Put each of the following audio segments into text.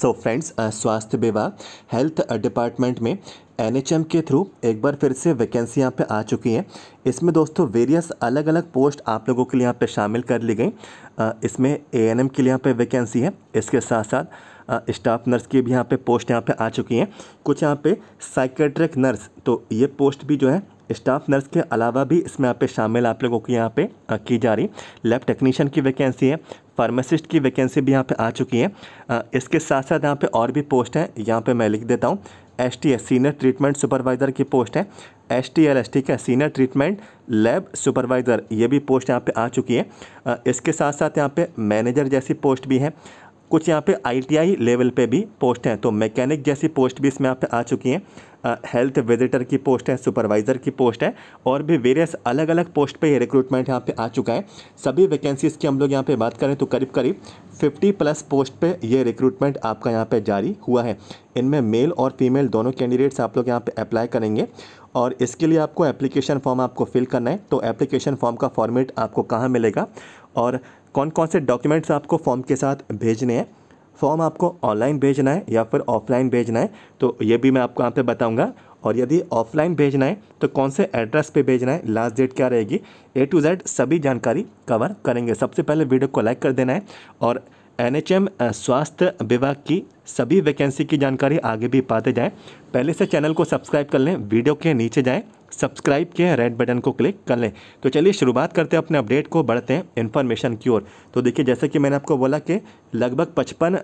so friends uh, स्वास्थ्य विभाग health department में एन के थ्रू एक बार फिर से वैकेंसी यहाँ पे आ चुकी है इसमें दोस्तों वेरियस अलग अलग पोस्ट आप लोगों के लिए यहाँ पे शामिल कर ली गई इसमें ए के लिए यहाँ पे वैकेंसी है इसके साथ साथ स्टाफ नर्स की भी यहाँ पे पोस्ट यहाँ पे आ चुकी हैं कुछ यहाँ पे साइकेट्रिक नर्स तो ये पोस्ट भी जो है स्टाफ नर्स के अलावा भी इसमें आप पे शामिल आप लोगों की यहाँ पे की जा रही लैब टेक्नीशियन की वैकेंसी है फार्मासिस्ट की वैकेंसी भी यहाँ पे आ चुकी है इसके साथ साथ यहाँ पे और भी पोस्ट हैं यहाँ पे मैं लिख देता हूँ S T S senior treatment supervisor की पोस्ट है एस टी एल एस ठीक है सीनियर ट्रीटमेंट लैब सुपरवाइज़र ये भी पोस्ट यहाँ पे आ चुकी है इसके साथ साथ यहाँ पे मैनेजर जैसी पोस्ट भी है कुछ यहाँ पे आईटीआई लेवल पे भी पोस्ट हैं तो मैकेनिक जैसी पोस्ट भी इसमें यहाँ पे आ चुकी हैं हेल्थ विजिटर की पोस्ट है सुपरवाइज़र की पोस्ट है और भी वेरियस अलग अलग पोस्ट पे ये रिक्रूटमेंट यहाँ पे आ चुका है सभी वैकेंसीज़ की हम लोग यहाँ पे बात करें तो करीब करीब 50 प्लस पोस्ट पे ये रिक्रूटमेंट आपका यहाँ पे जारी हुआ है इनमें मेल और फीमेल दोनों कैंडिडेट्स आप लोग यहाँ पे अप्लाई करेंगे और इसके लिए आपको एप्लीकेशन फॉर्म आपको फिल करना है तो एप्लीकेशन फॉर्म का फॉर्मेट आपको कहाँ मिलेगा और कौन कौन से डॉक्यूमेंट्स आपको फॉर्म के साथ भेजने हैं फॉर्म आपको ऑनलाइन भेजना है या फिर ऑफलाइन भेजना है तो ये भी मैं आपको यहाँ पे बताऊँगा और यदि ऑफलाइन भेजना है तो कौन से एड्रेस पे भेजना है लास्ट डेट क्या रहेगी ए टू जेड सभी जानकारी कवर करेंगे सबसे पहले वीडियो को लाइक कर देना है और एन स्वास्थ्य विभाग की सभी वैकेंसी की जानकारी आगे भी पाते जाएँ पहले से चैनल को सब्सक्राइब कर लें वीडियो के नीचे जाएँ सब्सक्राइब किए रेड बटन को क्लिक कर लें तो चलिए शुरुआत करते हैं अपने अपडेट को बढ़ते हैं इन्फॉर्मेशन की ओर तो देखिए जैसे कि मैंने आपको बोला कि लगभग पचपन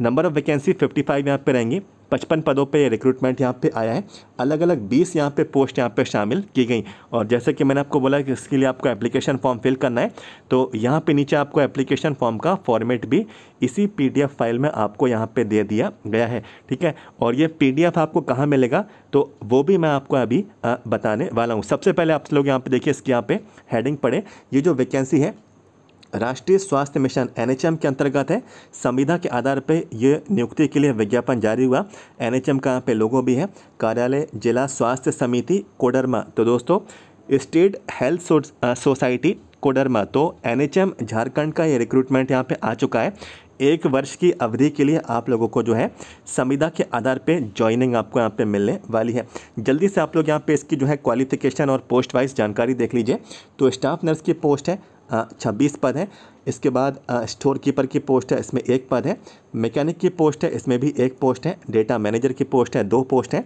नंबर ऑफ़ वैकेंसी 55 फाइव यहाँ पर रहेंगी पचपन पदों पे रिक्रूटमेंट यहाँ पे आया है अलग अलग बीस यहाँ पे पोस्ट यहाँ पे शामिल की गई और जैसे कि मैंने आपको बोला कि इसके लिए आपको एप्लीकेशन फॉर्म फिल करना है तो यहाँ पे नीचे आपको एप्लीकेशन फॉर्म का फॉर्मेट भी इसी पी फाइल में आपको यहाँ पर दे दिया गया है ठीक है और ये पी आपको कहाँ मिलेगा तो वो भी मैं आपको अभी बताने वाला हूँ सबसे पहले आप लोग यहाँ पर देखिए इसके यहाँ पर हेडिंग पड़े ये जो वैकेंसी है राष्ट्रीय स्वास्थ्य मिशन एनएचएम के अंतर्गत है संविधा के आधार पर यह नियुक्ति के लिए विज्ञापन जारी हुआ एनएचएम का यहाँ पे लोगों भी है कार्यालय जिला स्वास्थ्य समिति कोडरमा तो दोस्तों स्टेट हेल्थ सोसाइटी कोडरमा तो एनएचएम झारखंड का ये रिक्रूटमेंट यहाँ पे आ चुका है एक वर्ष की अवधि के लिए आप लोगों को जो है संविदा के आधार पे ज्वाइनिंग आपको यहाँ पे मिलने वाली है जल्दी से आप लोग यहाँ पे इसकी जो है क्वालिफिकेशन और पोस्ट वाइज जानकारी देख लीजिए तो स्टाफ नर्स की पोस्ट है हाँ, छब्बीस पद है इसके बाद स्टोर कीपर की पोस्ट है इसमें एक पद है मैकेनिक की पोस्ट है इसमें भी एक पोस्ट है डेटा मैनेजर की पोस्ट है दो पोस्ट हैं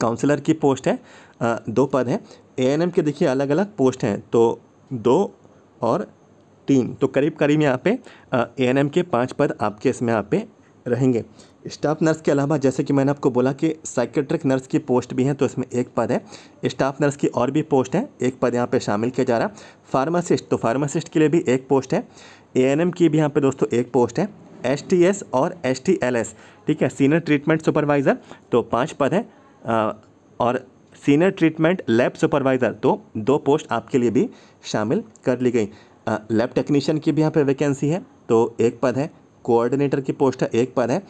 काउंसलर की पोस्ट है दो पद हैं एएनएम के देखिए अलग अलग पोस्ट हैं तो दो और तीन तो करीब करीब यहाँ पे एएनएम के पाँच पद आपके इसमें यहाँ पे रहेंगे स्टाफ नर्स के अलावा जैसे कि मैंने आपको बोला कि साइकेट्रिक नर्स की पोस्ट भी हैं तो इसमें एक पद है स्टाफ नर्स की और भी पोस्ट हैं एक पद यहाँ पे शामिल किया जा रहा है फार्मासिस्ट तो फार्मासिस्ट के लिए भी एक पोस्ट है एएनएम की भी यहाँ पे दोस्तों एक पोस्ट है एसटीएस और एस ठीक है सीनियर ट्रीटमेंट सुपरवाइज़र तो पाँच पद है और सीनियर ट्रीटमेंट लैब सुपरवाइज़र तो दो पोस्ट आपके लिए भी शामिल कर ली गई लैब टेक्नीशियन की भी यहाँ पर वैकेंसी है तो एक पद है कोऑर्डिनेटर की पोस्ट है एक पद है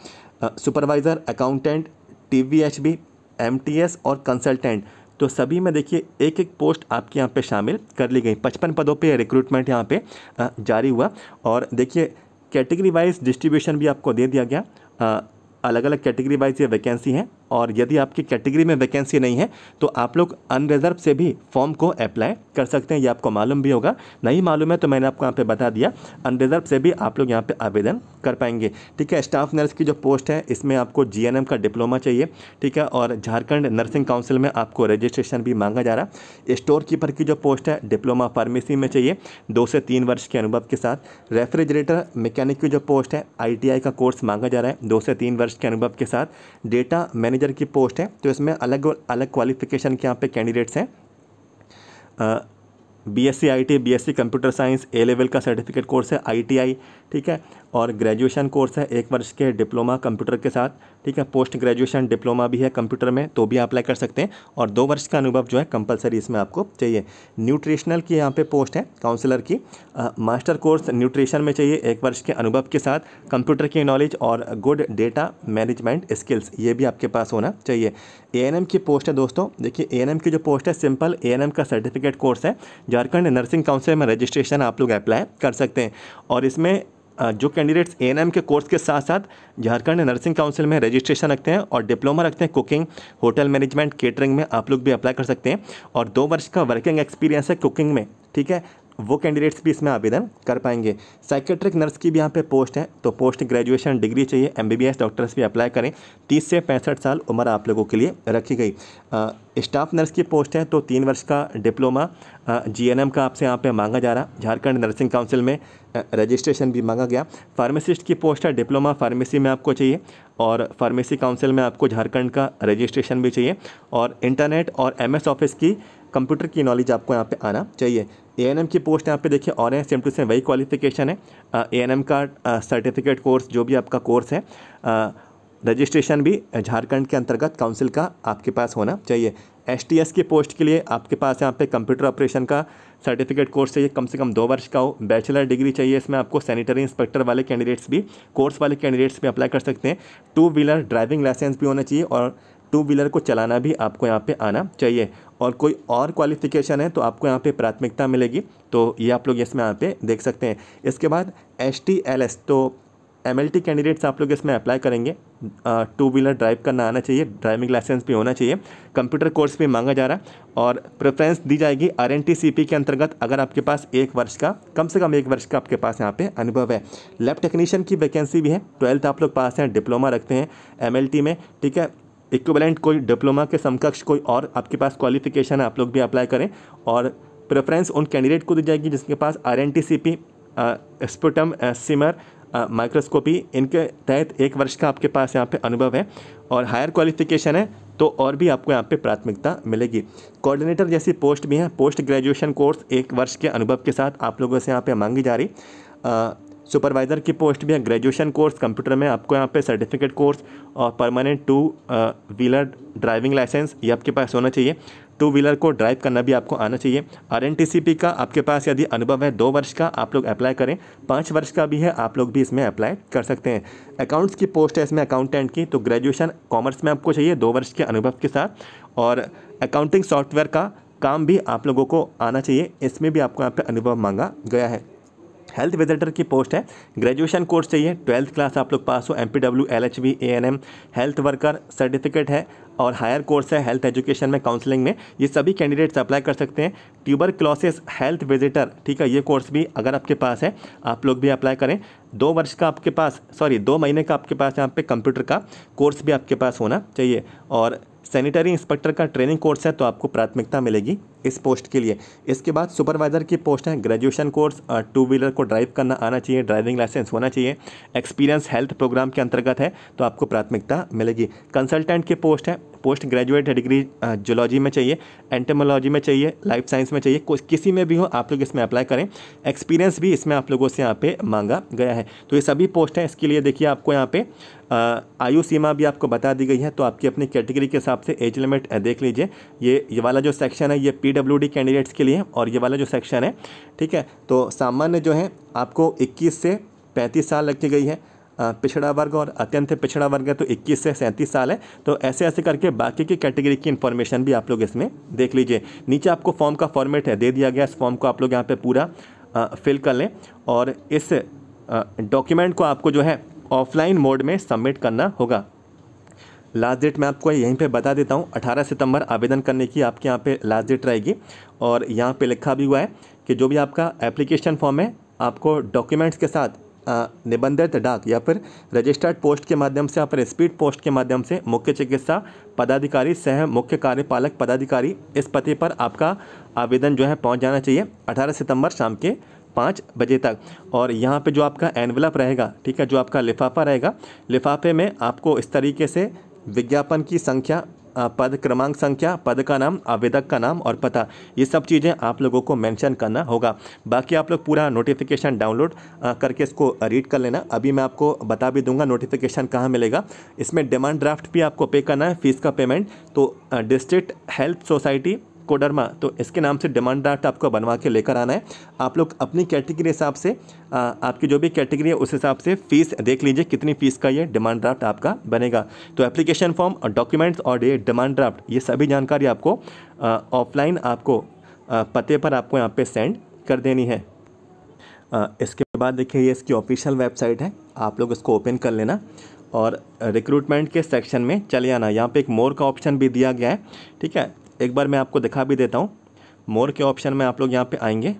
supervisor accountant T V H B M T S और कंसल्टेंट तो सभी में देखिए एक एक पोस्ट आपके यहाँ पे शामिल कर ली गई पचपन पदों पे रिक्रूटमेंट यहाँ पे जारी हुआ और देखिए कैटेगरी वाइज डिस्ट्रीब्यूशन भी आपको दे दिया गया अलग अलग कैटेगरी वाइज ये वैकेंसी हैं और यदि आपकी कैटेगरी में वैकेंसी नहीं है तो आप लोग अनरिजर्व से भी फॉर्म को अप्लाई कर सकते हैं ये आपको मालूम भी होगा नहीं मालूम है तो मैंने आपको यहाँ पे बता दिया अनरिजर्व से भी आप लोग यहाँ पे आवेदन कर पाएंगे ठीक है स्टाफ नर्स की जो पोस्ट है इसमें आपको जी का डिप्लोमा चाहिए ठीक है और झारखंड नर्सिंग काउंसिल में आपको रजिस्ट्रेशन भी मांगा जा रहा है स्टोर कीपर की जो पोस्ट है डिप्लोमा फार्मेसी में चाहिए दो से तीन वर्ष के अनुभव के साथ रेफ्रिजरेटर मैकेनिक की जो पोस्ट है आई का कोर्स मांगा जा रहा है दो से तीन वर्ष के अनुभव के साथ डेटा मैनेज मैनेजर की पोस्ट है तो इसमें अलग अलग क्वालिफिकेशन के यहाँ पे कैंडिडेट्स हैं B S C I T B S C computer science A level का सर्टिफिकेट कोर्स है आई टी आई ठीक है और ग्रेजुएशन कोर्स है एक वर्ष के डिप्लोमा कंप्यूटर के साथ ठीक है पोस्ट ग्रेजुएशन डिप्लोमा भी है कंप्यूटर में तो भी अप्लाई कर सकते हैं और दो वर्ष का अनुभव जो है कंपलसरी इसमें आपको चाहिए न्यूट्रिशनल की यहाँ पे पोस्ट है काउंसलर की मास्टर कोर्स न्यूट्रिशन में चाहिए एक वर्ष के अनुभव के साथ कंप्यूटर की नॉलेज और गुड डेटा मैनेजमेंट स्किल्स ये भी आपके पास होना चाहिए ए की पोस्ट है दोस्तों देखिए ए की जो पोस्ट है सिंपल ए का सर्टिफिकेट कोर्स है झारखंड नर्सिंग काउंसिल में रजिस्ट्रेशन आप लोग अप्लाई कर सकते हैं और इसमें जो कैंडिडेट्स ए के कोर्स के साथ साथ झारखंड नर्सिंग काउंसिल में रजिस्ट्रेशन रखते हैं और डिप्लोमा रखते हैं कुकिंग होटल मैनेजमेंट केटरिंग में आप लोग भी अप्लाई कर सकते हैं और दो वर्ष का वर्किंग एक्सपीरियंस है कुकिंग में ठीक है वो कैंडिडेट्स भी इसमें आवेदन कर पाएंगे साइकेट्रिक नर्स की भी यहाँ पे पोस्ट है तो पोस्ट ग्रेजुएशन डिग्री चाहिए एमबीबीएस डॉक्टर्स भी अप्लाई करें तीस से पैंसठ साल उम्र आप लोगों के लिए रखी गई स्टाफ नर्स की पोस्ट है तो तीन वर्ष का डिप्लोमा जीएनएम का आपसे यहाँ पे मांगा जा रहा झारखंड नर्सिंग काउंसिल में रजिस्ट्रेशन भी मांगा गया फार्मेसिस्ट की पोस्ट है डिप्लोमा फार्मेसी में आपको चाहिए और फार्मेसी काउंसिल में आपको झारखंड का रजिस्ट्रेशन भी चाहिए और इंटरनेट और एमएस ऑफिस की कंप्यूटर की नॉलेज आपको यहाँ पे आना चाहिए ए एन एम की पोस्ट यहाँ पे देखिए और हैं सेम टू सेम वही क्वालिफिकेशन है ए एन एम का सर्टिफिकेट कोर्स जो भी आपका कोर्स है रजिस्ट्रेशन भी झारखंड के अंतर्गत काउंसिल का आपके पास होना चाहिए एस की पोस्ट के लिए आपके पास यहाँ पे कंप्यूटर ऑपरेशन का सर्टिफिकेट कोर्स चाहिए कम से कम दो वर्ष का हो बैचलर डिग्री चाहिए इसमें आपको सैनिटरी इंस्पेक्टर वाले कैंडिडेट्स भी कोर्स वाले कैंडिडेट्स भी अप्लाई कर सकते हैं टू व्हीलर ड्राइविंग लाइसेंस भी होना चाहिए और टू व्हीलर को चलाना भी आपको यहाँ पे आना चाहिए और कोई और क्वालिफिकेशन है तो आपको यहाँ पे प्राथमिकता मिलेगी तो ये आप लोग इसमें यहाँ पे देख सकते हैं इसके बाद एस टी एल एस तो एम एल टी कैंडिडेट्स आप लोग इसमें अप्लाई करेंगे टू व्हीलर ड्राइव करना आना चाहिए ड्राइविंग लाइसेंस भी होना चाहिए कंप्यूटर कोर्स भी मांगा जा रहा है और प्रेफरेंस दी जाएगी R N T C P के अंतर्गत अगर आपके पास एक वर्ष का कम से कम एक वर्ष का आपके पास यहाँ पे अनुभव है लैब टेक्नीशियन की वैकेंसी भी है ट्वेल्थ आप लोग पास हैं डिप्लोमा रखते हैं एम एल टी में ठीक है इक्विवेलेंट कोई डिप्लोमा के समकक्ष कोई और आपके पास क्वालिफिकेशन है आप लोग भी अप्लाई करें और प्रेफरेंस उन कैंडिडेट को दी जाएगी जिसके पास R N T C P sputum smear microscopy इनके तहत एक वर्ष का आपके पास यहाँ पे अनुभव है और हायर क्वालिफिकेशन है तो और भी आपको यहाँ पे प्राथमिकता मिलेगी कोऑर्डिनेटर जैसी पोस्ट भी हैं पोस्ट ग्रेजुएशन कोर्स एक वर्ष के अनुभव के साथ आप लोगों से यहाँ पे मांगी जा रही सुपरवाइज़र की पोस्ट भी है ग्रेजुएशन कोर्स कंप्यूटर में आपको यहाँ पे सर्टिफिकेट कोर्स और permanent two wheeler driving licence ये आपके पास होना चाहिए टू व्हीलर को ड्राइव करना भी आपको आना चाहिए आर का आपके पास यदि अनुभव है दो वर्ष का आप लोग अप्लाई करें पाँच वर्ष का भी है आप लोग भी इसमें अप्लाई कर सकते हैं अकाउंट्स की पोस्ट है इसमें अकाउंटेंट की तो ग्रेजुएशन कॉमर्स में आपको चाहिए दो वर्ष के अनुभव के साथ और अकाउंटिंग सॉफ्टवेयर का काम भी आप लोगों को आना चाहिए इसमें भी आपको यहाँ पे अनुभव मांगा गया है हेल्थ विजिटर की पोस्ट है ग्रेजुएशन कोर्स चाहिए ट्वेल्थ क्लास आप लोग पास हो M P W L H V A N M health worker certificate है और हायर कोर्स है हेल्थ एजुकेशन में काउंसलिंग में ये सभी कैंडिडेट्स अप्लाई कर सकते हैं ट्यूबर क्लॉसेस हेल्थ विजिटर ठीक है ये कोर्स भी अगर आपके पास है आप लोग भी अप्लाई करें दो वर्ष का आपके पास सॉरी दो महीने का आपके पास यहाँ पे कंप्यूटर का कोर्स भी आपके पास होना चाहिए और सैनिटरी इंस्पेक्टर का ट्रेनिंग कोर्स है तो आपको प्राथमिकता मिलेगी इस पोस्ट के लिए इसके बाद सुपरवाइज़र की पोस्ट है ग्रेजुएशन कोर्स टू व्हीलर को ड्राइव करना आना चाहिए ड्राइविंग लाइसेंस होना चाहिए एक्सपीरियंस हेल्थ प्रोग्राम के अंतर्गत है तो आपको प्राथमिकता मिलेगी कंसल्टेंट की पोस्ट है पोस्ट ग्रेजुएट डिग्री जोलॉजी में चाहिए एंटेमोलॉजी में चाहिए लाइफ साइंस में चाहिए किसी में भी हो आप लोग इसमें अप्लाई करें एक्सपीरियंस भी इसमें आप लोगों से यहाँ पे मांगा गया है तो ये सभी पोस्ट हैं इसके लिए देखिए आपको यहाँ पे आयु सीमा भी आपको बता दी गई है तो आपकी अपनी कैटेगरी के हिसाब से एज लिमिट देख लीजिए ये ये वाला जो सेक्शन है ये पी कैंडिडेट्स के लिए और ये वाला जो सेक्शन है ठीक है तो सामान्य जो है आपको इक्कीस से पैंतीस साल रखी गई है पिछड़ा वर्ग और अत्यंत पिछड़ा वर्ग है तो इक्कीस से सैंतीस साल है तो ऐसे ऐसे करके बाकी की कैटेगरी की इन्फॉर्मेशन भी आप लोग इसमें देख लीजिए नीचे आपको फॉर्म का फॉर्मेट है दे दिया गया इस फॉर्म को आप लोग यहाँ पर पूरा फिल कर लें और इस डॉक्यूमेंट को आपको जो है ऑफलाइन मोड में सबमिट करना होगा लास्ट डेट मैं आपको यहीं पे बता देता हूँ 18 सितंबर आवेदन करने की आपके यहाँ पे लास्ट डेट रहेगी और यहाँ पे लिखा भी हुआ है कि जो भी आपका एप्लीकेशन फॉर्म है आपको डॉक्यूमेंट्स के साथ निबंधित डाक या फिर रजिस्टर्ड पोस्ट के माध्यम से या फिर स्पीड पोस्ट के माध्यम से मुख्य चिकित्सा पदाधिकारी सह मुख्य कार्यपालक पदाधिकारी इस पते पर आपका आवेदन जो है पहुंच जाना चाहिए 18 सितंबर शाम के पाँच बजे तक और यहाँ पे जो आपका एनवलप रहेगा ठीक है जो आपका लिफाफा रहेगा लिफाफे में आपको इस तरीके से विज्ञापन की संख्या पद क्रमांक संख्या पद का नाम आवेदक का नाम और पता ये सब चीज़ें आप लोगों को मेंशन करना होगा बाकी आप लोग पूरा नोटिफिकेशन डाउनलोड करके इसको रीड कर लेना अभी मैं आपको बता भी दूंगा नोटिफिकेशन कहाँ मिलेगा इसमें डिमांड ड्राफ्ट भी आपको पे करना है फीस का पेमेंट तो डिस्ट्रिक्ट हेल्थ सोसाइटी कोडरमा तो इसके नाम से डिमांड ड्राफ्ट आपको बनवा के लेकर आना है आप लोग अपनी कैटेगरी हिसाब से आपकी जो भी कैटेगरी है उस हिसाब से फ़ीस देख लीजिए कितनी फ़ीस का ये डिमांड ड्राफ्ट आपका बनेगा तो एप्लीकेशन फॉर्म और डॉक्यूमेंट्स और ये डिमांड ड्राफ्ट ये सभी जानकारी आपको ऑफलाइन आपको पते पर आपको यहाँ पर सेंड कर देनी है इसके बाद देखिए ये इसकी ऑफिशियल वेबसाइट है आप लोग इसको ओपन कर लेना और रिक्रूटमेंट के सेक्शन में चले आना यहाँ पे एक मोर का ऑप्शन भी दिया गया है ठीक है एक बार मैं आपको दिखा भी देता हूँ मोर के ऑप्शन में आप लोग यहाँ पे आएंगे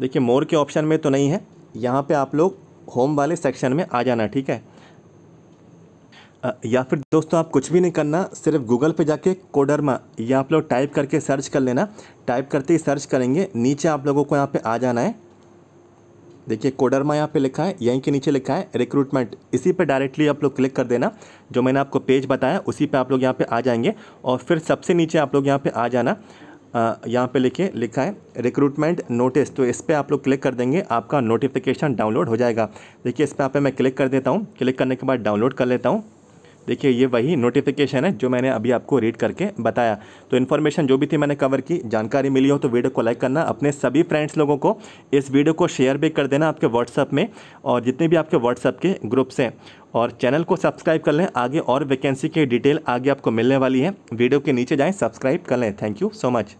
देखिए मोर के ऑप्शन में तो नहीं है यहाँ पे आप लोग होम वाले सेक्शन में आ जाना ठीक है या फिर दोस्तों आप कुछ भी नहीं करना सिर्फ गूगल पे जाके कोडरमा या आप लोग टाइप करके सर्च कर लेना टाइप करते ही सर्च करेंगे नीचे आप लोगों को यहाँ पे आ जाना है देखिए कोडरमा यहाँ पे लिखा है यहीं के नीचे लिखा है रिक्रूटमेंट इसी पे डायरेक्टली आप लोग क्लिक कर देना जो मैंने आपको पेज बताया उसी पे आप लोग यहाँ पे आ जाएंगे और फिर सबसे नीचे आप लोग यहाँ पे आ जाना यहाँ पे लिखे लिखा है रिक्रूटमेंट नोटिस तो इस पर आप लोग क्लिक कर देंगे आपका नोटिफिकेशन डाउनलोड हो जाएगा देखिए इस पर यहाँ पर मैं क्लिक कर देता हूँ क्लिक करने के बाद डाउनलोड कर लेता हूँ देखिए ये वही नोटिफिकेशन है जो मैंने अभी आपको रीड करके बताया तो इन्फॉर्मेशन जो भी थी मैंने कवर की जानकारी मिली हो तो वीडियो को लाइक करना अपने सभी फ्रेंड्स लोगों को इस वीडियो को शेयर भी कर देना आपके व्हाट्सअप में और जितने भी आपके व्हाट्सअप के ग्रुप्स हैं और चैनल को सब्सक्राइब कर लें आगे और वैकेंसी की डिटेल आगे आपको मिलने वाली है वीडियो के नीचे जाएँ सब्सक्राइब कर लें थैंक यू सो मच